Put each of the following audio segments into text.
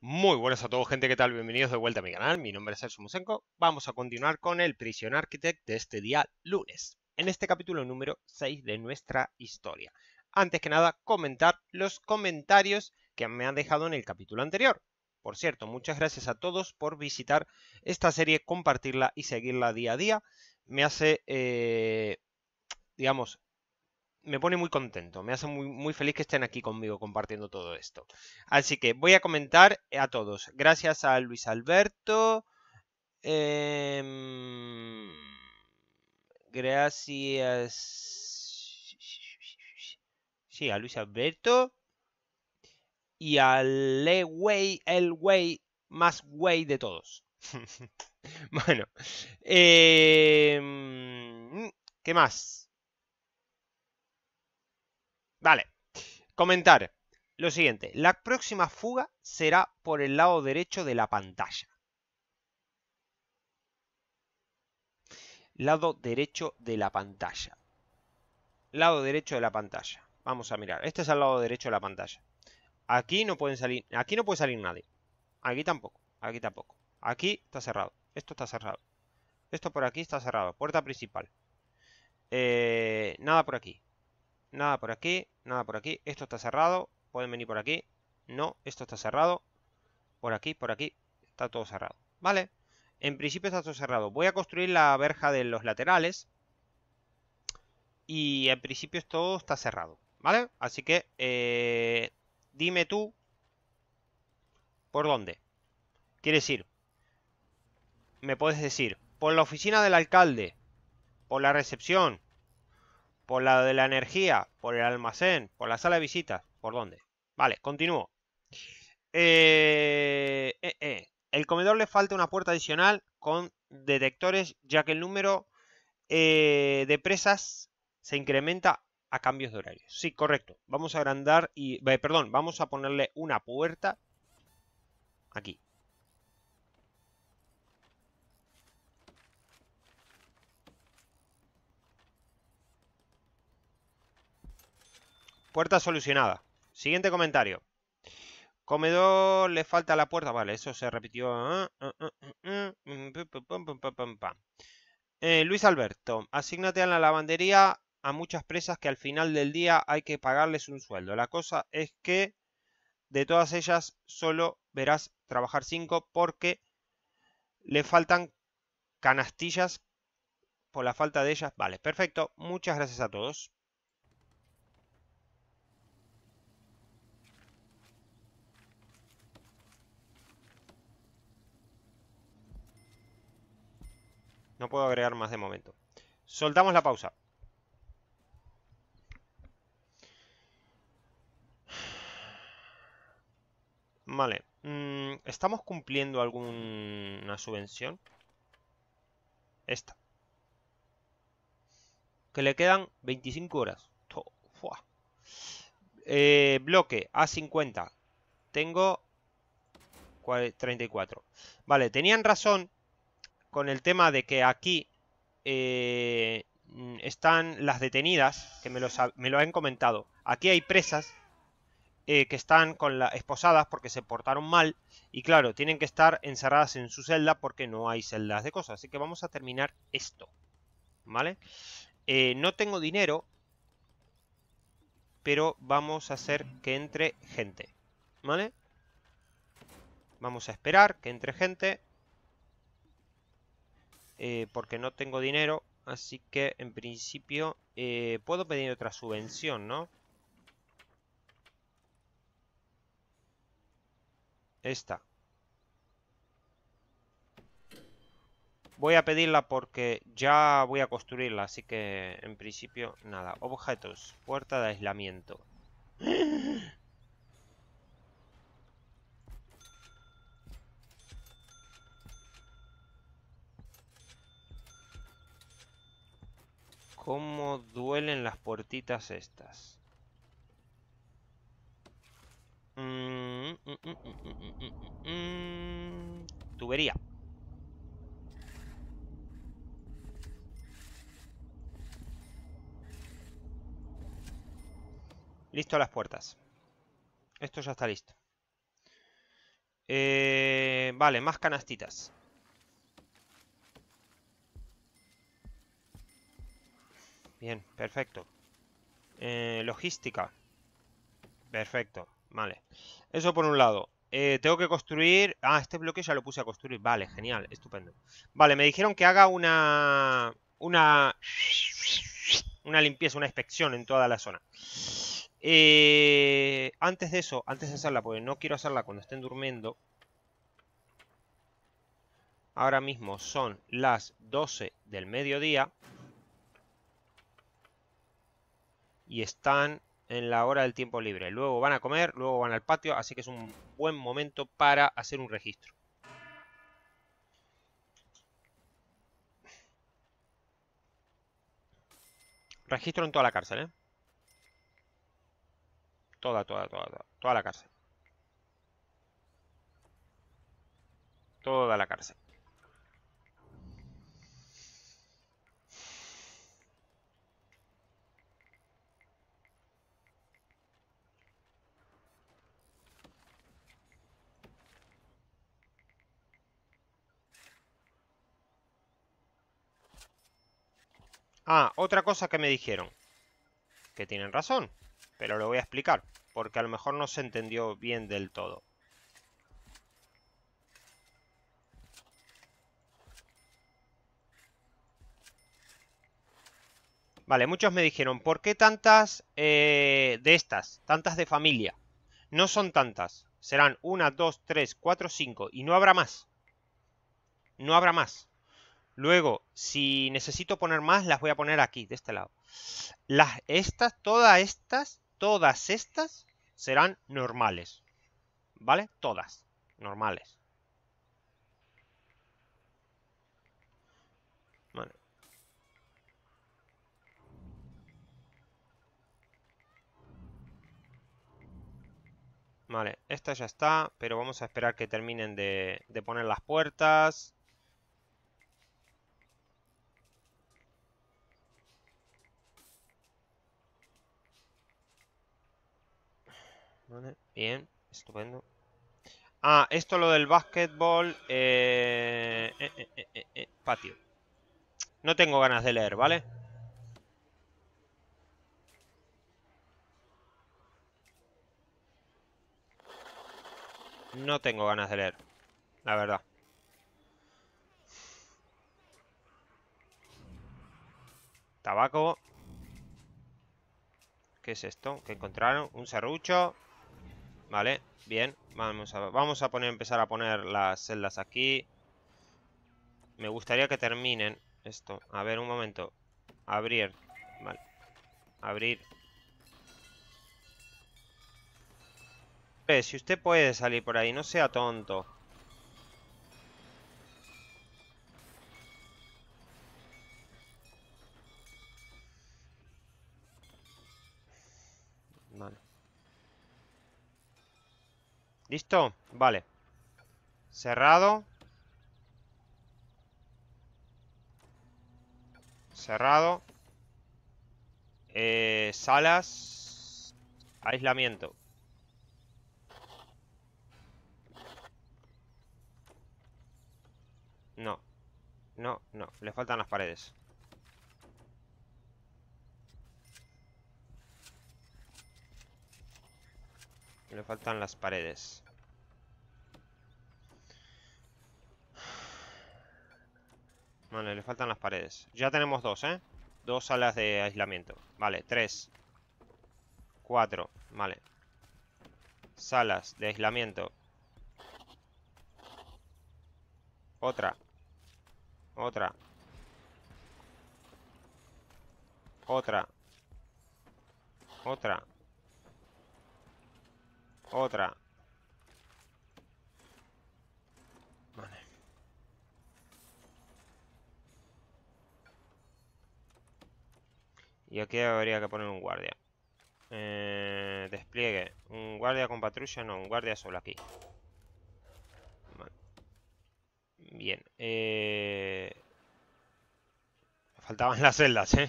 Muy buenas a todos gente, ¿qué tal? Bienvenidos de vuelta a mi canal, mi nombre es Sergio Musenko. Vamos a continuar con el Prison Architect de este día lunes, en este capítulo número 6 de nuestra historia. Antes que nada, comentar los comentarios que me han dejado en el capítulo anterior. Por cierto, muchas gracias a todos por visitar esta serie, compartirla y seguirla día a día. Me hace, eh, digamos, me pone muy contento, me hace muy, muy feliz que estén aquí conmigo compartiendo todo esto. Así que voy a comentar eh, a todos. Gracias a Luis Alberto. Em, gracias. Sí, a Luis Alberto. Y al güey el güey más güey de todos. bueno. Em, ¿Qué más? Vale. Comentar. Lo siguiente, la próxima fuga será por el lado derecho de la pantalla. Lado derecho de la pantalla. Lado derecho de la pantalla. Vamos a mirar. Este es el lado derecho de la pantalla. Aquí no pueden salir. Aquí no puede salir nadie. Aquí tampoco. Aquí tampoco. Aquí está cerrado. Esto está cerrado. Esto por aquí está cerrado. Puerta principal. Eh, nada por aquí. Nada por aquí, nada por aquí. Esto está cerrado. Pueden venir por aquí. No, esto está cerrado. Por aquí, por aquí. Está todo cerrado. ¿Vale? En principio está todo cerrado. Voy a construir la verja de los laterales. Y en principio todo está cerrado. ¿Vale? Así que eh, dime tú por dónde. Quieres ir. Me puedes decir por la oficina del alcalde, por la recepción, ¿Por la de la energía? ¿Por el almacén? ¿Por la sala de visitas? ¿Por dónde? Vale, continúo. Eh, eh, eh. El comedor le falta una puerta adicional con detectores, ya que el número de presas se incrementa a cambios de horario. Sí, correcto. Vamos a agrandar y... perdón, vamos a ponerle una puerta aquí. Puerta solucionada. Siguiente comentario. Comedor, le falta la puerta. Vale, eso se repitió. Luis Alberto, asígnate a la lavandería a muchas presas que al final del día hay que pagarles un sueldo. La cosa es que de todas ellas solo verás trabajar cinco porque le faltan canastillas por la falta de ellas. Vale, perfecto. Muchas gracias a todos. No puedo agregar más de momento. Soltamos la pausa. Vale. Mm, ¿Estamos cumpliendo alguna subvención? Esta. Que le quedan 25 horas. Eh, bloque A50. Tengo 34. Vale, tenían razón con el tema de que aquí eh, mm, están las detenidas, que me, lo han comentado. Aquí hay presas eh, que están con las esposadas porque se portaron mal y claro, tienen que estar encerradas en su celda porque no hay celdas de cosas. Así que vamos a terminar esto, ¿vale? Eh, no tengo dinero, pero vamos a hacer que entre gente, ¿vale? Vamos a esperar que entre gente. Eh, porque no tengo dinero. Así que en principio eh, puedo pedir otra subvención, ¿no? Esta. Voy a pedirla porque ya voy a construirla, así que en principio nada. Objetos, puerta de aislamiento. ¿Cómo duelen las puertitas estas? Mm, mm, mm, tubería. Listo las puertas. Esto ya está listo. Eh, vale, más canastitas. Bien, perfecto. Eh, logística. Perfecto, vale. Eso por un lado. Eh, tengo que construir... Ah, este bloque ya lo puse a construir. Vale, genial, estupendo. Vale, me dijeron que haga una... Una... Una limpieza, una inspección en toda la zona. Eh, antes de eso, antes de hacerla, porque no quiero hacerla cuando estén durmiendo. Ahora mismo son las 12 del mediodía. y están en la hora del tiempo libre. Luego van a comer, luego van al patio, así que es un buen momento para hacer un registro. Registro en toda la cárcel, ¿eh? Toda, toda, toda, toda, toda la cárcel. Toda la cárcel. Ah, otra cosa que me dijeron. Que tienen razón, pero lo voy a explicar, porque a lo mejor no se entendió bien del todo. Vale, muchos me dijeron, ¿por qué tantas eh, de estas? Tantas de familia. No son tantas. Serán una, dos, tres, cuatro, cinco y no habrá más. No habrá más. Luego, si necesito poner más, las voy a poner aquí, de este lado. Las, estas, todas estas, todas estas serán normales. ¿Vale? Todas. Normales. Vale. Vale, esta ya está, pero vamos a esperar que terminen de, de poner las puertas. bien, estupendo. Ah, esto lo del básquetbol. Eh, eh, eh, patio. No tengo ganas de leer, ¿vale? No tengo ganas de leer, la verdad. Tabaco. ¿Qué es esto? ¿Qué encontraron? Un serrucho. Vale, bien. Vamos a, vamos a empezar a poner las celdas aquí. Me gustaría que terminen esto. A ver, un momento. Abrir. Vale. Abrir. Si usted puede salir por ahí, no sea tonto. ¿Listo? Vale. Cerrado. Cerrado. Eh, salas. Aislamiento. No. No, no. Le faltan las paredes. Le faltan las paredes. Vale, le faltan las paredes. Ya tenemos dos, ¿eh? Dos salas de aislamiento. Vale, tres. Cuatro. Vale. Salas de aislamiento. Otra. Otra. Otra. Otra. Otra. Y aquí habría que poner un guardia. Eh, despliegue. Un guardia con patrulla, no, un guardia solo aquí. Bien. Eh, faltaban las celdas, ¿eh?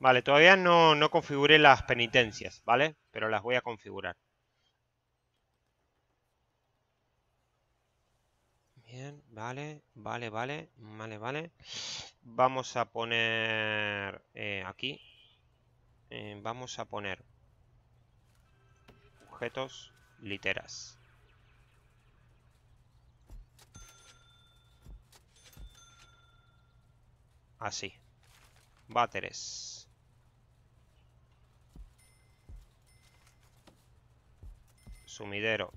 Vale, todavía no, no configuré las penitencias, ¿vale? Pero las voy a configurar. vale, vale, vale, vale, vale. Vamos a poner eh, aquí. Eh, vamos a poner objetos, literas. Así. Báteres Sumidero.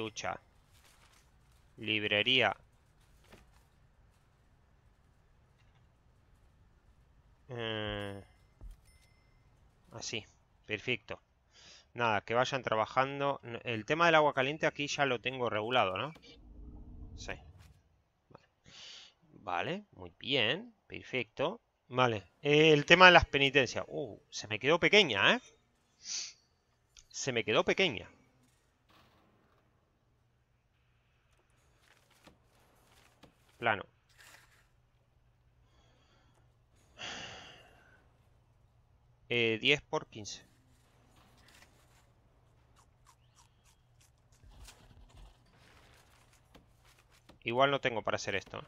ducha. Librería. Eh, así, perfecto. Nada, que vayan trabajando. El tema del agua caliente aquí ya lo tengo regulado, ¿no? Sí. Vale, muy bien, perfecto. Vale, el tema de las penitencias. Uh, se me quedó pequeña, ¿eh? Se me quedó pequeña. plano. Eh, 10 por 15. Igual no tengo para hacer esto.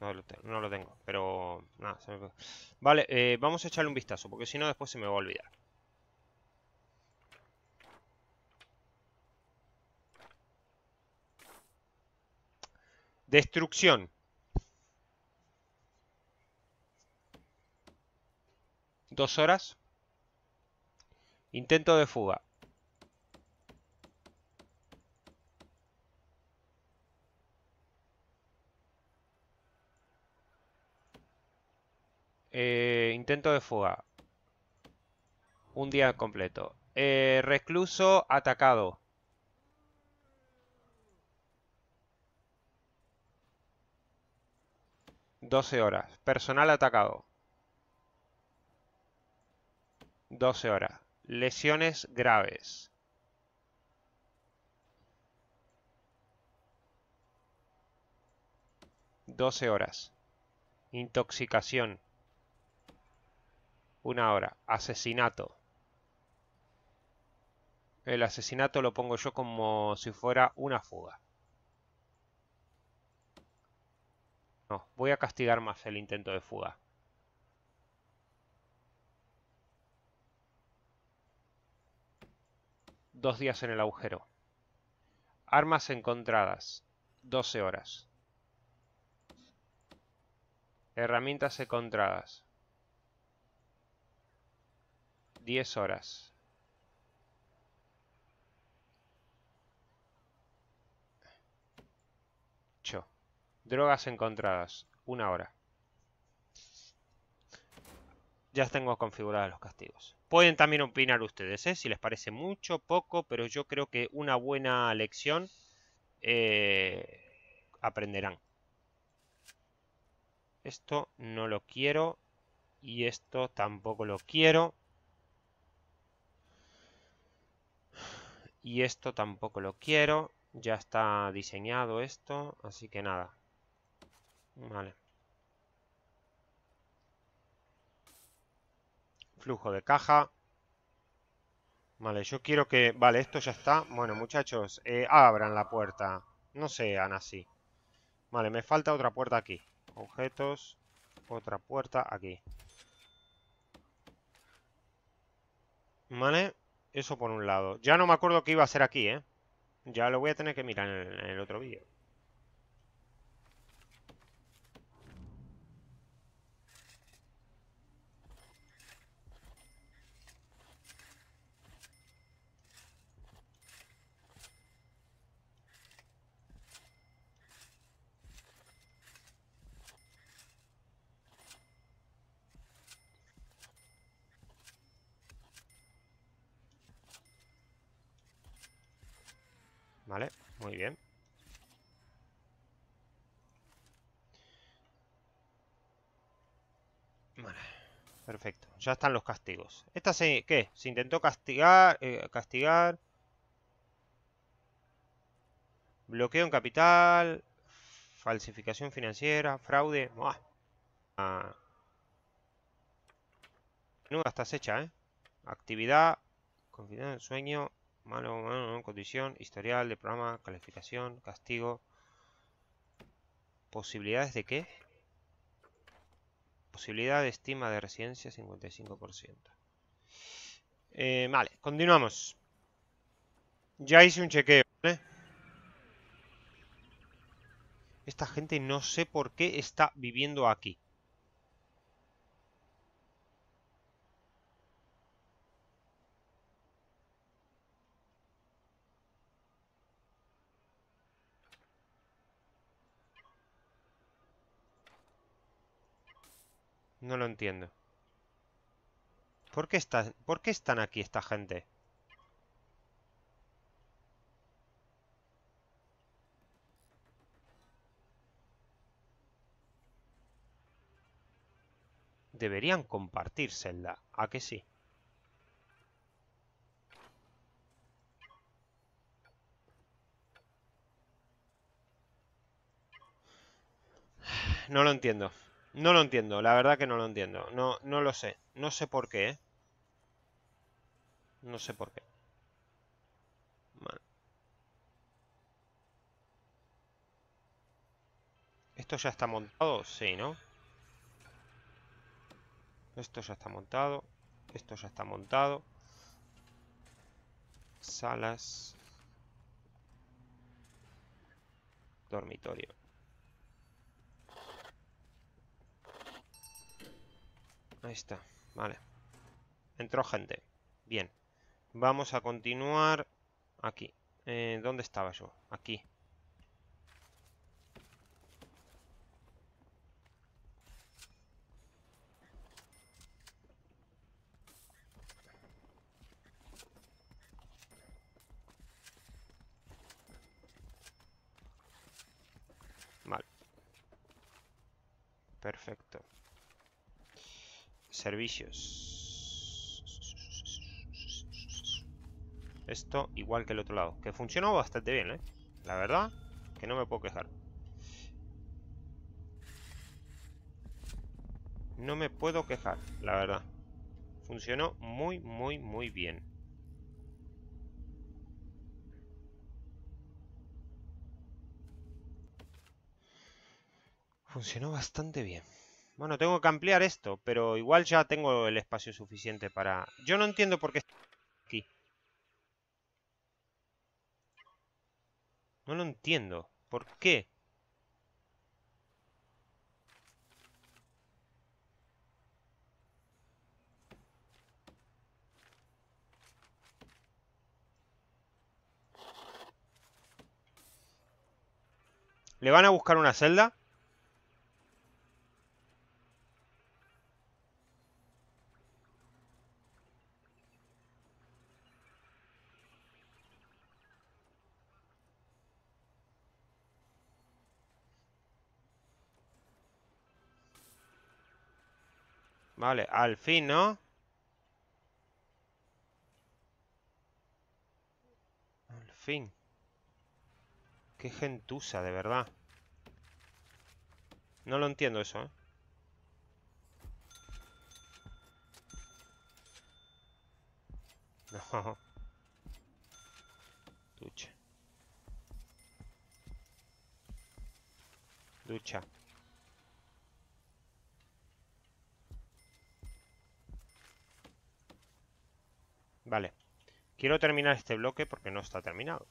No lo, tengo, pero... Nada, Vale, eh, vamos a echarle un vistazo, porque si no después se me va a olvidar. Destrucción. Dos horas. Intento de fuga. Eh, intento de fuga. Un día completo. Eh, recluso atacado. 12 horas. Personal atacado. 12 horas. Lesiones graves. 12 horas. Intoxicación. Una hora. Asesinato. El asesinato lo pongo yo como si fuera una fuga. No, voy a castigar más el intento de fuga. Dos días en el agujero. Armas encontradas. 12 horas. Herramientas encontradas. 10 horas. Drogas encontradas. Una hora. Ya tengo configurados los castigos. Pueden también opinar ustedes, ¿eh? si les parece mucho, poco, pero yo creo que una buena lección eh, aprenderán. Esto no lo quiero y esto tampoco lo quiero. Y esto tampoco lo quiero. Ya está diseñado esto, así que nada. Vale. Flujo de caja. Vale, yo quiero que... Vale, esto ya está. Bueno, muchachos, eh, abran la puerta. No sean así. Vale, me falta otra puerta aquí. Objetos. Otra puerta aquí. Vale, eso por un lado. Ya no me acuerdo qué iba a ser aquí, ¿eh? Ya lo voy a tener que mirar en el, en el otro vídeo. Vale, muy bien. perfecto. Ya están los castigos. Esta se... ¿Qué? Se intentó castigar... Eh, castigar... Bloqueo en capital... Falsificación financiera... Fraude... Ah. No está hecha, ¿eh? Actividad... Confidencia en sueño... Malo, malo, no, condición, historial de programa, calificación, castigo. ¿Posibilidades de qué? Posibilidad de estima de residencia 55%. Eh, vale, continuamos. Ya hice un chequeo, ¿eh? Esta gente no sé por qué está viviendo aquí. No lo entiendo. ¿Por qué, ¿Por qué están aquí esta gente? Deberían compartir, celda. ¿a que sí? No lo entiendo. No lo entiendo, la verdad que no lo entiendo. No, no lo sé. No sé por qué, ¿eh? No sé por qué. ¿Esto ya está montado? Sí, ¿no? Esto ya está montado. Esto ya está montado. Salas. Dormitorio. Ahí está, vale. Entró gente. Bien. Vamos a continuar aquí. Eh, ¿Dónde estaba yo? Aquí. Perfecto. Servicios. Esto igual que el otro lado. Que funcionó bastante bien, ¿eh? La verdad, que no me puedo quejar. No me puedo quejar, la verdad. Funcionó muy, muy, muy bien. Funcionó bastante bien. Bueno, tengo que ampliar esto, pero igual ya tengo el espacio suficiente para... Yo no entiendo por qué aquí. No lo entiendo. ¿Por qué? ¿Le van a buscar una celda? Vale, al fin, ¿no? Al fin. Qué gentusa, de verdad. No lo entiendo eso, ¿eh? No. Ducha. Ducha. Vale. Quiero terminar este bloque porque no está terminado.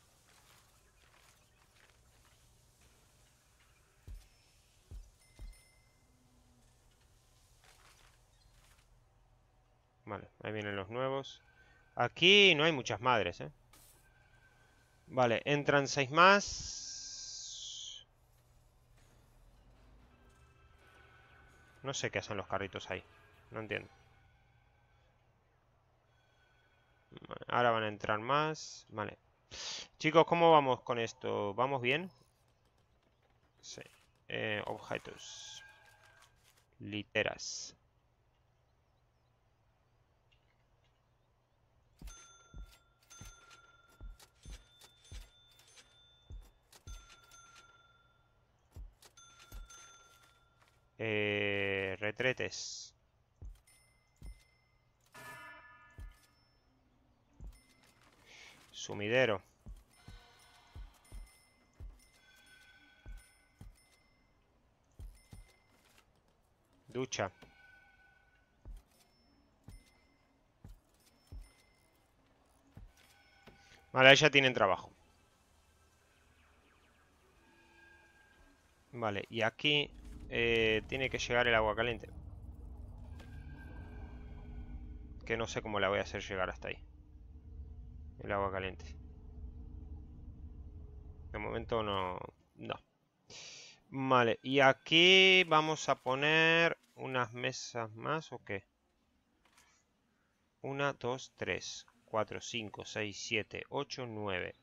Vale, ahí vienen los nuevos. Aquí no hay muchas madres, ¿eh? Vale, entran seis más. No sé qué hacen los carritos ahí. No entiendo ahora van a entrar más. Vale. Chicos, ¿cómo vamos con esto? ¿Vamos bien? Sí. Eh, objetos. Literas. Eh, retretes. Sumidero. Ducha. Vale, ahí ya tienen trabajo. Vale, y aquí eh, tiene que llegar el agua caliente. Que no sé cómo la voy a hacer llegar hasta ahí el agua caliente. De momento no. No. Vale, y aquí vamos a poner unas mesas más o qué? Una, dos, tres, cuatro, cinco, seis, siete, ocho, nueve.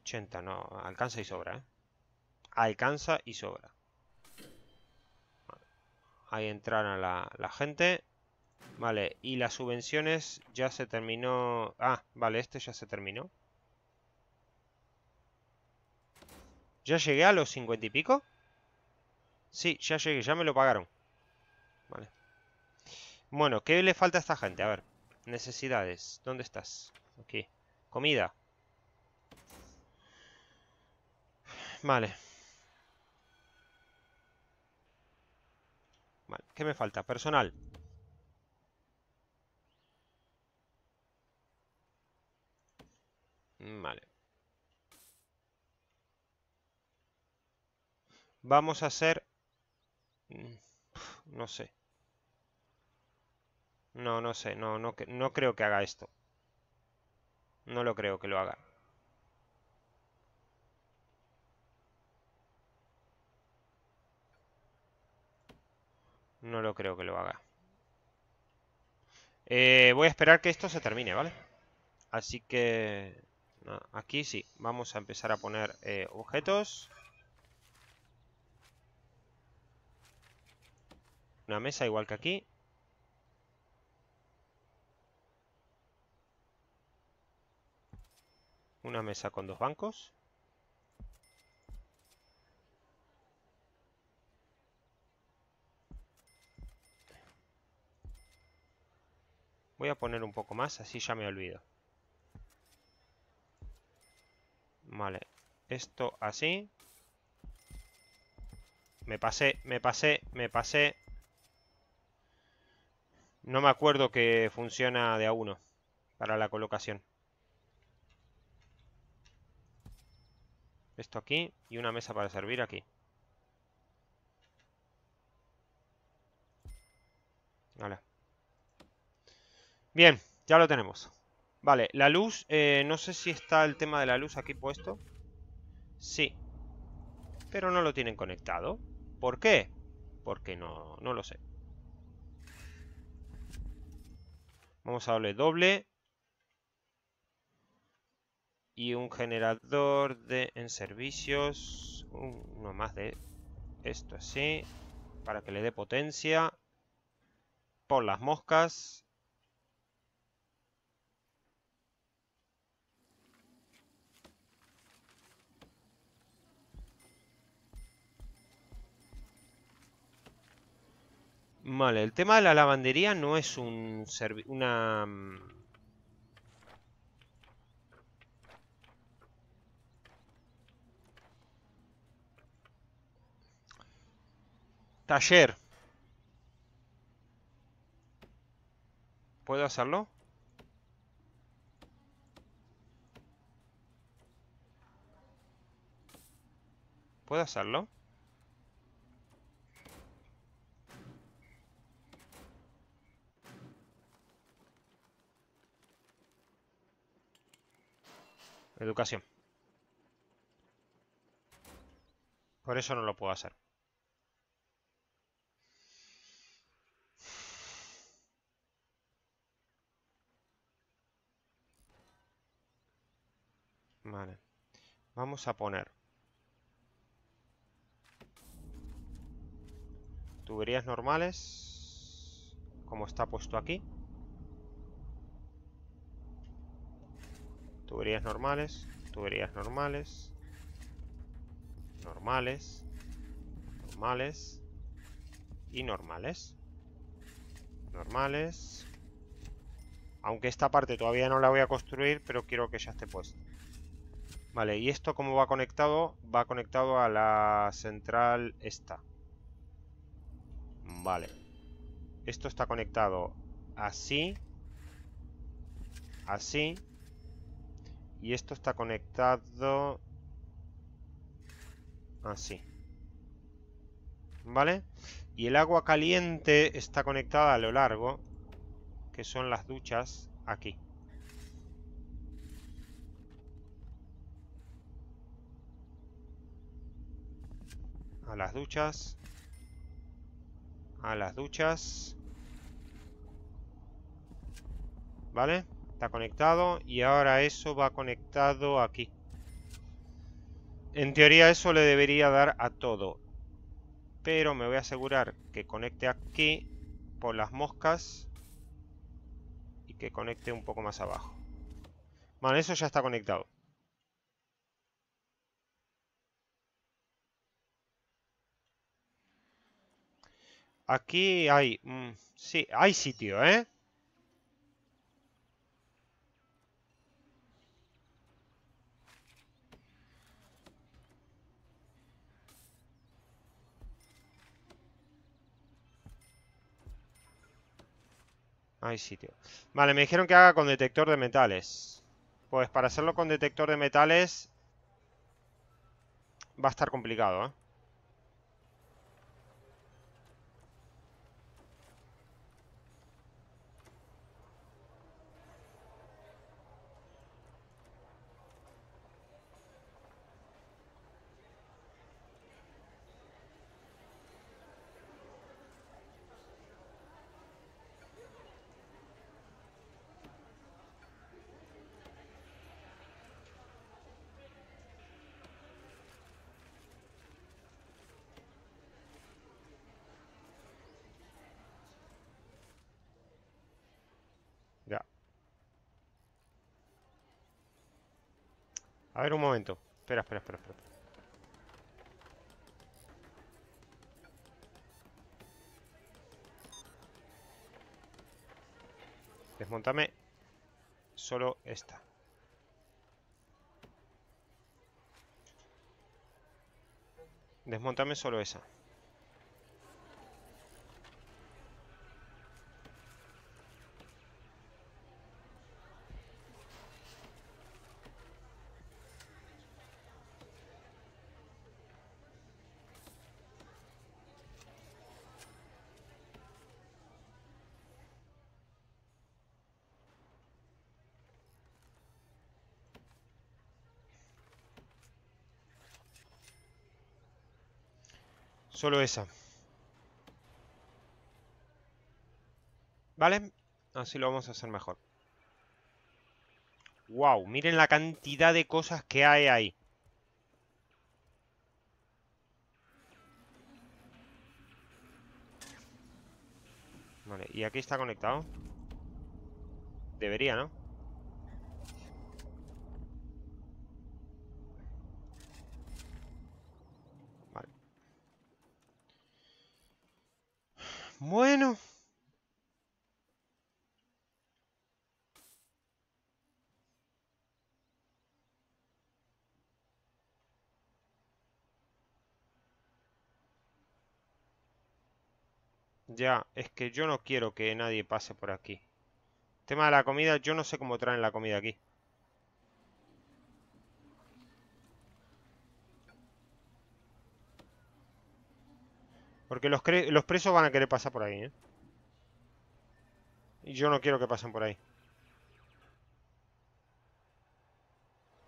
Ochenta. no, alcanza y sobra, ¿eh? Alcanza y sobra. Ahí entrará la, la gente. Vale, y las subvenciones ya se terminó... Ah, vale, este ya se terminó. ¿Ya llegué a los cincuenta y pico? Sí, ya llegué, ya me lo pagaron. Vale. Bueno, ¿qué le falta a esta gente? A ver, necesidades. ¿Dónde estás? Aquí. Comida. Vale. Vale, ¿qué me falta? Personal. Mm, vale. Vamos a hacer... Mm, no sé. No, no sé. No, no, no creo que haga esto. No lo creo que lo haga. No lo creo que lo haga. Eh, voy a esperar que esto se termine, ¿vale? Así que aquí sí, vamos a empezar a poner eh, objetos. Una mesa igual que aquí. Una mesa con dos bancos. Voy a poner un poco más, así ya me olvido. Vale, esto así. Me pasé, me pasé, me pasé. No me acuerdo que funciona de a uno para la colocación. Esto aquí y una mesa para servir aquí. Vale. Bien, ya lo tenemos. Vale, la luz, eh, no sé si está el tema de la luz aquí puesto. Sí. Pero no lo tienen conectado. ¿Por qué? Porque no, no lo sé. Vamos a darle doble. Y un generador de en servicios. Uno más de esto así. Para que le dé potencia. Por las moscas. Vale, el tema de la lavandería no es un... una... Mm, taller. ¿Puedo hacerlo? ¿Puedo hacerlo? Educación. Por eso no lo puedo hacer. Vale. Vamos a poner tuberías normales, como está puesto aquí. Tuberías normales, tuberías normales, normales, normales y normales. Normales. Aunque esta parte todavía no la voy a construir, pero quiero que ya esté puesta. Vale, ¿y esto cómo va conectado? Va conectado a la central esta. Vale. Esto está conectado así. Así. Y esto está conectado así. ¿Vale? Y el agua caliente está conectada a lo largo, que son las duchas, aquí. A las duchas. A las duchas. ¿Vale? Está conectado y ahora eso va conectado aquí. En teoría eso le debería dar a todo. Pero me voy a asegurar que conecte aquí por las moscas y que conecte un poco más abajo. Bueno, eso ya está conectado. Aquí hay... Mm, sí, hay sitio, ¿eh? Hay sitio. Vale, me dijeron que haga con detector de metales. Pues para hacerlo con detector de metales... Va a estar complicado, ¿eh? A ver un momento. Espera, espera, espera, espera. Desmontame solo esta. Desmontame solo esa. Solo esa. ¿Vale? Así lo vamos a hacer mejor. ¡Wow! Miren la cantidad de cosas que hay ahí. Vale, ¿y aquí está conectado? Debería, ¿no? Bueno. Ya, es que yo no quiero que nadie pase por aquí. tema de la comida, yo no sé cómo traen la comida aquí. Porque los, presos van a querer pasar por ahí, ¿eh? Y yo no quiero que pasen por ahí.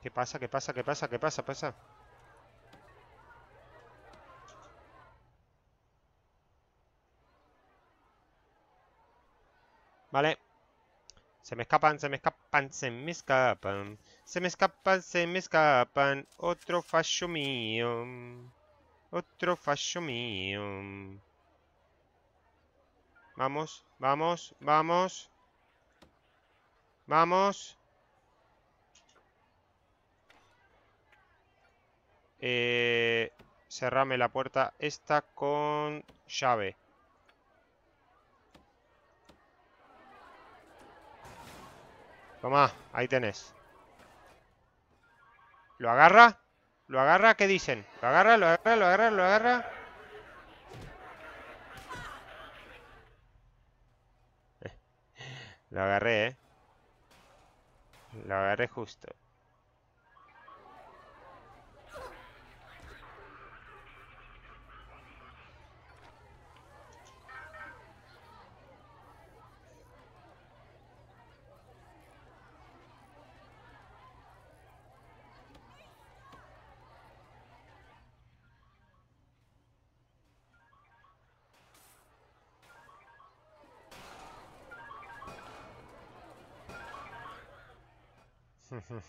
¿Qué pasa? ¿Qué pasa? ¿Qué pasa? ¿Qué pasa? ¿Pasa? Vale. Se me escapan, se me escapan, se me escapan. Se me escapan, se me escapan. Otro fallo mío. Otro fallo mío. Vamos, vamos, vamos. Vamos. Eh, cerrame la puerta esta con llave. Toma, ahí tenés. ¿Lo agarra? ¿Lo agarra? ¿Qué dicen? ¿Lo agarra? ¿Lo agarra? ¿Lo agarra? ¿Lo agarra? Lo agarré, ¿eh? Lo agarré justo.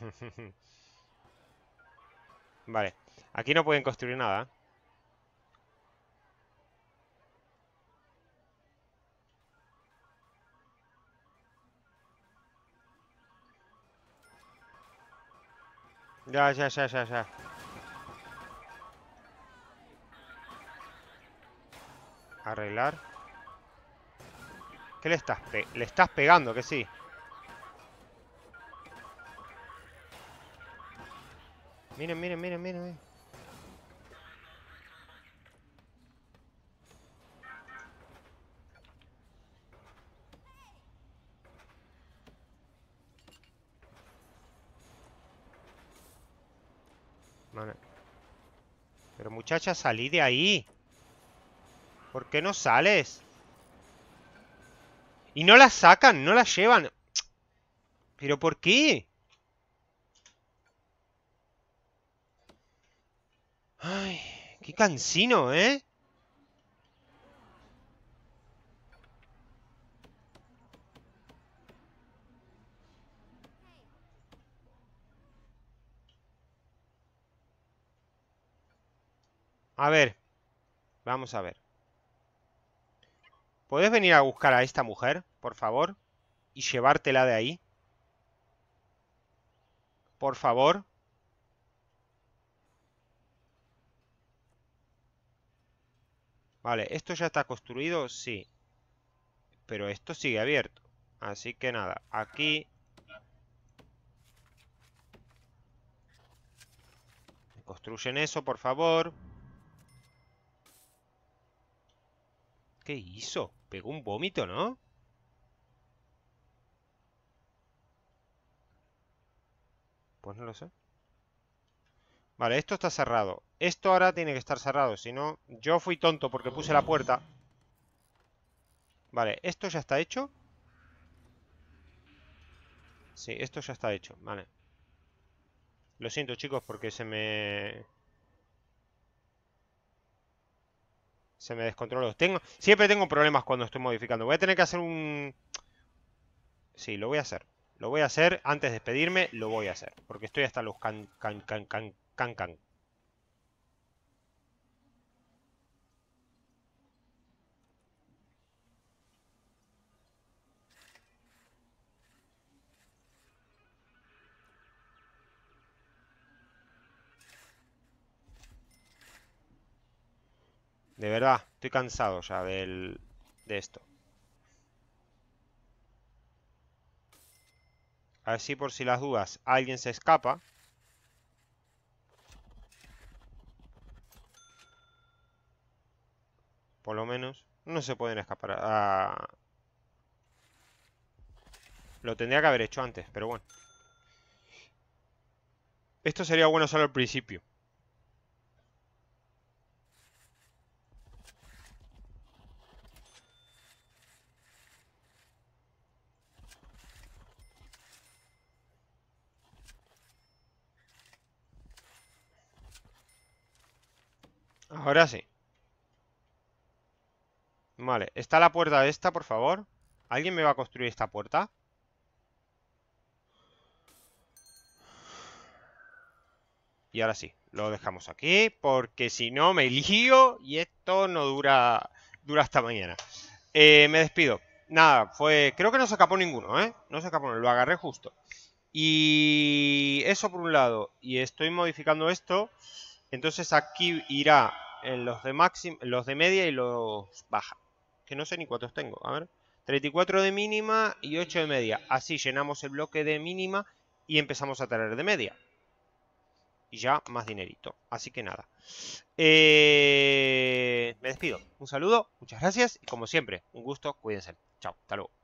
vale. Aquí no pueden construir nada. Ya, ya, ya, ya, ya. Arreglar. ¿Qué le estás? le estás pegando, que sí. Miren, miren, miren, miren. Vale. Pero muchacha, salí de ahí. ¿Por qué no sales? Y no la sacan, no la llevan. ¿Pero por qué? Ay, qué cansino, ¿eh? A ver. Vamos a ver. ¿Puedes venir a buscar a esta mujer, por favor? Y llevártela de ahí. Por favor. Vale, ¿esto ya está construido? Sí. Pero esto sigue abierto. Así que nada, aquí... Construyen eso, por favor. ¿Qué hizo? Pegó un vómito, ¿no? Pues no lo sé. Vale, esto está cerrado. Esto ahora tiene que estar cerrado, si no... Yo fui tonto porque puse la puerta. Vale, esto ya está hecho. Sí, esto ya está hecho, vale. Lo siento, chicos, porque se me... Se me descontroló. Tengo... Siempre tengo problemas cuando estoy modificando. Voy a tener que hacer un... Sí, lo voy a hacer. Lo voy a hacer antes de despedirme, lo voy a hacer. Porque estoy hasta los can, can, can, can, can, can. De verdad, estoy cansado ya de esto. Así por si las dudas alguien se escapa. Por lo menos. No se pueden escapar. Ah. Lo tendría que haber hecho antes, pero bueno. Esto sería bueno solo al principio. Ahora sí. Vale, está la puerta esta, por favor. ¿Alguien me va a construir esta puerta? Y ahora sí, lo dejamos aquí, porque si no me lío y esto no dura, dura hasta mañana. Eh, me despido. Nada, fue... Creo que no se escapó ninguno, ¿eh? No se escapó, lo agarré justo. Y eso por un lado. Y estoy modificando esto entonces aquí irá en los de los de media y los baja. Que no sé ni cuántos tengo. A ver. 34 de mínima y 8 de media. Así llenamos el bloque de mínima y empezamos a traer de media. Y ya más dinerito. Así que nada. Eh, me despido. Un saludo, muchas gracias y como siempre, un gusto. Cuídense. Chao, hasta luego.